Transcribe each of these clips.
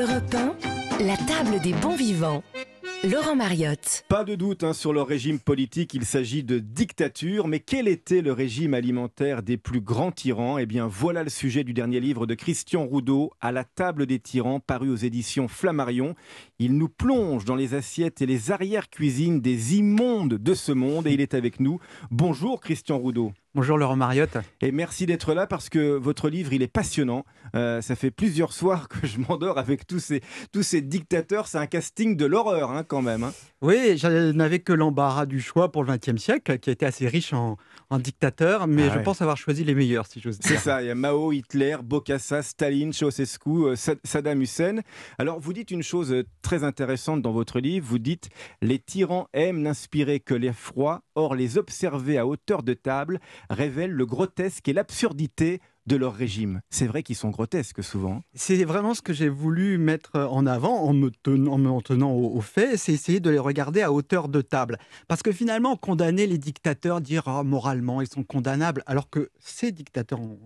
Europe la table des bons vivants. Laurent Mariotte. Pas de doute hein, sur leur régime politique, il s'agit de dictature, mais quel était le régime alimentaire des plus grands tyrans Eh bien voilà le sujet du dernier livre de Christian Roudot, À la table des tyrans, paru aux éditions Flammarion. Il nous plonge dans les assiettes et les arrières-cuisines des immondes de ce monde et il est avec nous. Bonjour Christian Roudot. Bonjour Laurent Mariotte. Et merci d'être là parce que votre livre, il est passionnant. Euh, ça fait plusieurs soirs que je m'endors avec tous ces, tous ces dictateurs. C'est un casting de l'horreur hein, quand même. Hein. Oui, je n'avais que l'embarras du choix pour le XXe siècle, qui a été assez riche en, dictateurs, mais ah je pense avoir choisi les meilleurs, si j'ose dire. C'est ça, il y a Mao, Hitler, Bokassa, Staline, Ceausescu, euh, Saddam Hussein. Alors vous dites une chose euh, très intéressante dans votre livre, vous dites « Les tyrans aiment n'inspirer que l'effroi, or les observer à hauteur de table » révèlent le grotesque et l'absurdité de leur régime. C'est vrai qu'ils sont grotesques souvent. C'est vraiment ce que j'ai voulu mettre en avant en me, tenant, au fait, c'est essayer de les regarder à hauteur de table. Parce que finalement, condamner les dictateurs, dire oh, moralement ils sont condamnables, alors que ces dictateurs ont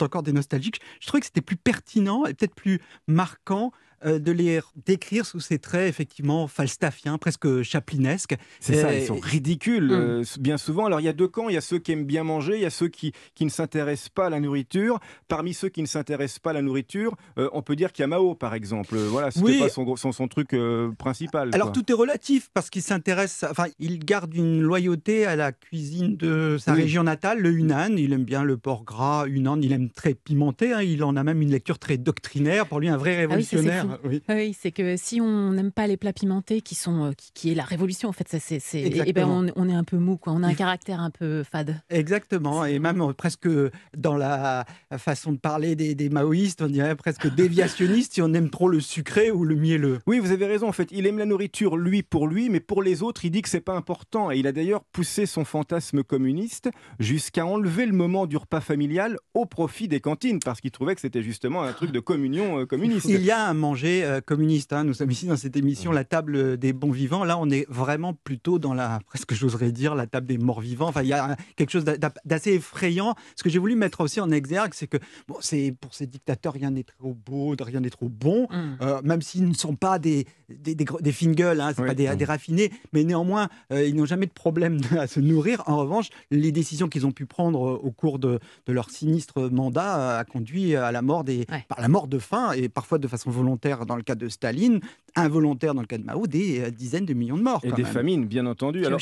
encore des nostalgiques, je trouvais que c'était plus pertinent et peut-être plus marquant euh, de les décrire sous ces traits effectivement falstaffiens, presque chaplinesques. C'est ça, ils sont ridicules mmh. euh, bien souvent. Alors il y a deux camps, il y a ceux qui aiment bien manger, il y a ceux qui, ne s'intéressent pas à la nourriture. Parmi ceux qui ne s'intéressent pas à la nourriture, euh, on peut dire qu'il y a Mao par exemple. Voilà, ce n'est pas son, son, truc principal. Alors tout est relatif parce qu'il s'intéresse, enfin il garde une loyauté à la cuisine de sa région natale, le Hunan. Il aime bien le porc gras, Hunan, il aime très pimenté, hein. il en a même une lecture très doctrinaire, pour lui un vrai ah révolutionnaire. Ah, oui, c'est que si on n'aime pas les plats pimentés, qui sont euh, qui, est la révolution en fait, ça c'est, eh ben on, est un peu mou, quoi. On a un caractère un peu fade. Exactement, et même euh, presque euh, dans la façon de parler des, maoïstes, on dirait presque déviationniste si on aime trop le sucré ou le mielleux. Oui, vous avez raison. En fait, il aime la nourriture lui pour lui, mais pour les autres, il dit que c'est pas important. Et il a d'ailleurs poussé son fantasme communiste jusqu'à enlever le moment du repas familial au profit des cantines parce qu'il trouvait que c'était justement un truc de communion communiste. Il y a un manger euh, communiste. Hein. Nous sommes ici dans cette émission, mmh. la table des bons vivants. Là, on est vraiment plutôt dans la, presque j'oserais dire, la table des morts vivants. Enfin, il y a quelque chose d'assez effrayant. Ce que j'ai voulu mettre aussi en exergue, c'est que bon, c'est pour ces dictateurs, rien n'est trop beau, rien n'est trop bon, mmh. euh, même s'ils ne sont pas des, des, des, des fines gueules, hein, c'est pas des, mmh. raffinés, mais néanmoins, euh, ils n'ont jamais de problème à se nourrir. En revanche, les décisions qu'ils ont pu prendre au cours de, leur sinistre mandat a conduit à la mort des, par la mort de faim et parfois de façon volontaire dans le cas de Staline, involontaire dans le cas de Mao, des euh, dizaines de millions de morts. Et des famines, bien entendu. Alors,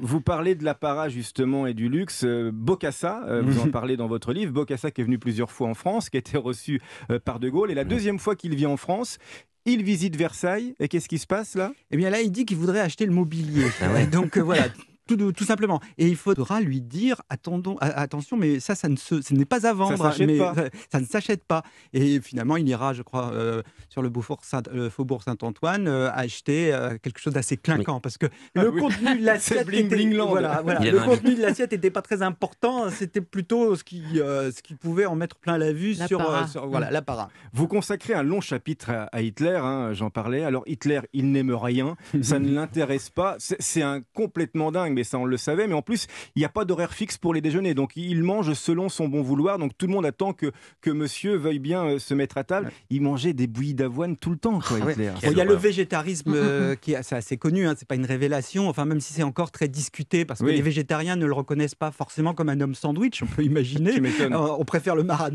Vous parlez de l'apparat justement et du luxe. Euh, Bocassa, euh, vous mhm. en parlez dans votre livre, Bocassa qui est venu plusieurs fois en France, qui a été reçu par De Gaulle. Et la deuxième fois qu'il vient en France, il visite Versailles et qu'est-ce qui se passe là Eh bien là, il dit qu'il voudrait acheter le mobilier. Ah Donc voilà, Tout, tout, simplement. Et il faudra lui dire attendons, attention, mais ça, ça ne se, ce n'est pas à vendre, ça, ne s'achète pas. Et finalement, il ira, je crois, euh, sur le, euh, faubourg Saint-Antoine euh, acheter quelque chose d'assez clinquant, parce que ah le contenu de l'assiette le contenu de l'assiette n'était pas très important. C'était plutôt ce qui, ce qui pouvait en mettre plein la vue sur, voilà mm. la Vous consacrez un long chapitre à, Hitler. Hein, j'en parlais. Alors Hitler, il n'aime rien, ça ne l'intéresse pas. C'est un complètement dingue et ça on le savait. Mais en plus, il n'y a pas d'horaire fixe pour les déjeuners. Donc il mange selon son bon vouloir. Donc tout le monde attend que, que monsieur veuille bien euh, se mettre à table. Il mangeait des bouillies d'avoine tout le temps. Ah il y a le végétarisme mm, mm, mm. Euh, qui est assez connu. Hein. c'est pas une révélation. Enfin, même si c'est encore très discuté parce que les végétariens ne le reconnaissent pas forcément comme un homme sandwich. On peut imaginer. Euh, on préfère le Marat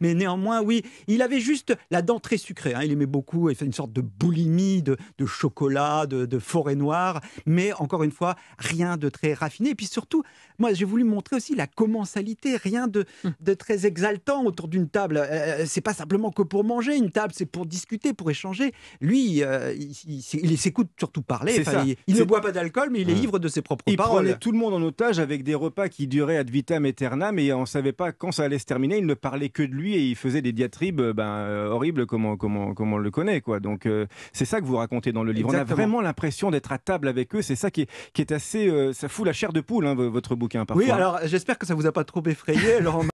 Mais néanmoins, oui, il avait juste la dent très sucrée. Hein. il aimait beaucoup. Il fait une sorte de boulimie de, chocolat, de, de forêt noire. Mais encore une fois, rien rien de très raffiné. Et puis surtout, moi, j'ai voulu montrer aussi la commensalité, rien de, hmm. de très exaltant autour d'une table. Euh, euh, c'est pas simplement que pour manger une table, c'est pour discuter, pour échanger. Lui, euh, il, s'écoute surtout parler. il, ne boit pas d'alcool, mais il est livre de ses propres il paroles. Il prenait tout le monde en otage avec des repas qui duraient ad vitam aeternam et on ne savait pas quand ça allait se terminer. Il ne parlait que de lui et il faisait des diatribes ben, horribles comme on, comme, le connaît. Quoi. Donc c'est ça que vous racontez dans le livre. On a vraiment l'impression d'être à table avec eux. C'est ça qui qui est assez euh, ça fout la chair de poule, hein, votre bouquin. Parfois. Oui, hein. alors j'espère que ça vous a pas trop effrayé, Laurent